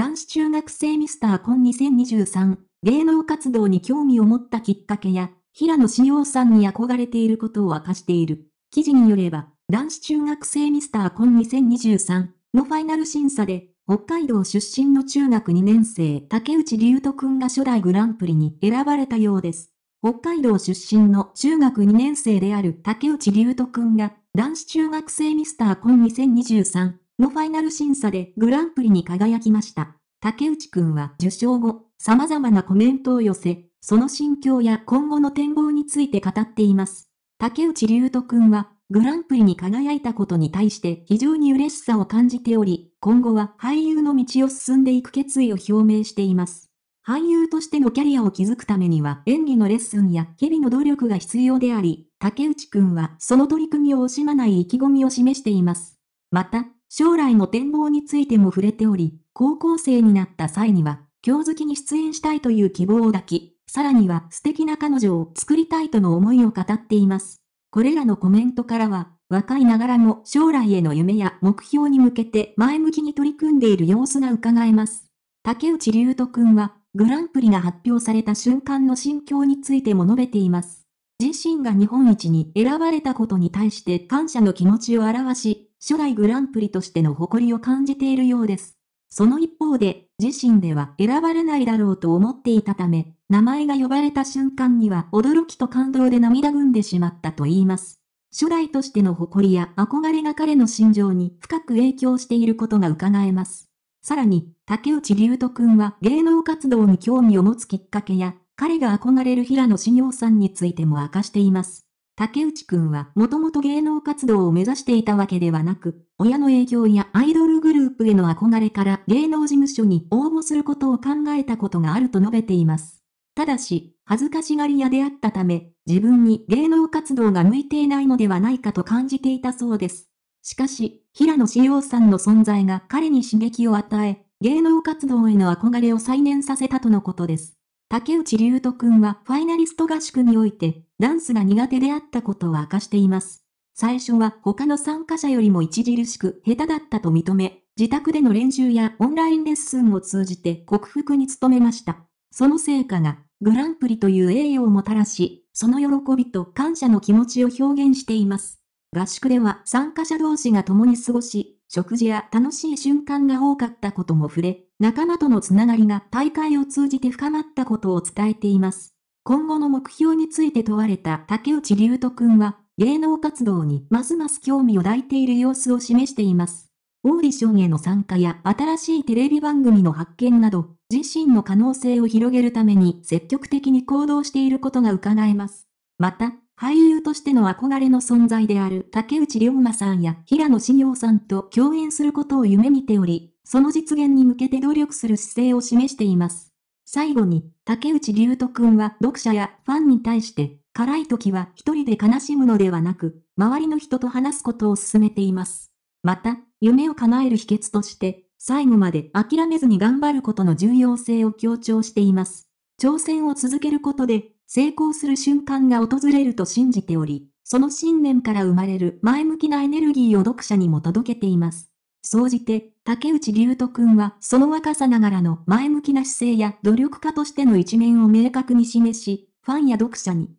男子中学生ミスターコン2023、芸能活動に興味を持ったきっかけや、平野志陽さんに憧れていることを明かしている。記事によれば、男子中学生ミスターコン2023のファイナル審査で、北海道出身の中学2年生竹内龍斗くんが初代グランプリに選ばれたようです。北海道出身の中学2年生である竹内龍斗くんが男子中学生ミスターコン2023のファイナル審査でグランプリに輝きました。竹内くんは受賞後、様々なコメントを寄せ、その心境や今後の展望について語っています。竹内龍斗くんは、グランプリに輝いたことに対して非常に嬉しさを感じており、今後は俳優の道を進んでいく決意を表明しています。俳優としてのキャリアを築くためには演技のレッスンや蛇の努力が必要であり、竹内くんはその取り組みを惜しまない意気込みを示しています。また、将来の展望についても触れており、高校生になった際には、今日好きに出演したいという希望を抱き、さらには素敵な彼女を作りたいとの思いを語っています。これらのコメントからは、若いながらも将来への夢や目標に向けて前向きに取り組んでいる様子が伺えます。竹内隆斗くんは、グランプリが発表された瞬間の心境についても述べています。自身が日本一に選ばれたことに対して感謝の気持ちを表し、初代グランプリとしての誇りを感じているようです。その一方で、自身では選ばれないだろうと思っていたため、名前が呼ばれた瞬間には驚きと感動で涙ぐんでしまったと言います。初代としての誇りや憧れが彼の心情に深く影響していることが伺えます。さらに、竹内龍斗くんは芸能活動に興味を持つきっかけや、彼が憧れる平野紫耀さんについても明かしています。竹内くんはもともと芸能活動を目指していたわけではなく、親の影響やアイドルグループへの憧れから芸能事務所に応募することを考えたことがあると述べています。ただし、恥ずかしがり屋であったため、自分に芸能活動が向いていないのではないかと感じていたそうです。しかし、平野紫耀さんの存在が彼に刺激を与え、芸能活動への憧れを再燃させたとのことです。竹内隆斗くんはファイナリスト合宿において、ダンスが苦手であったことを明かしています。最初は他の参加者よりも著しく下手だったと認め、自宅での練習やオンラインレッスンを通じて克服に努めました。その成果が、グランプリという栄誉をもたらし、その喜びと感謝の気持ちを表現しています。合宿では参加者同士が共に過ごし、食事や楽しい瞬間が多かったことも触れ、仲間とのつながりが大会を通じて深まったことを伝えています。今後の目標について問われた竹内隆斗くんは、芸能活動にますます興味を抱いている様子を示しています。オーディションへの参加や新しいテレビ番組の発見など、自身の可能性を広げるために積極的に行動していることが伺えます。また、俳優としての憧れの存在である竹内涼真さんや平野志陽さんと共演することを夢見ており、その実現に向けて努力する姿勢を示しています。最後に、竹内龍斗くんは読者やファンに対して、辛い時は一人で悲しむのではなく、周りの人と話すことを勧めています。また、夢を叶える秘訣として、最後まで諦めずに頑張ることの重要性を強調しています。挑戦を続けることで、成功する瞬間が訪れると信じており、その信念から生まれる前向きなエネルギーを読者にも届けています。総じて、竹内隆斗くんは、その若さながらの前向きな姿勢や努力家としての一面を明確に示し、ファンや読者に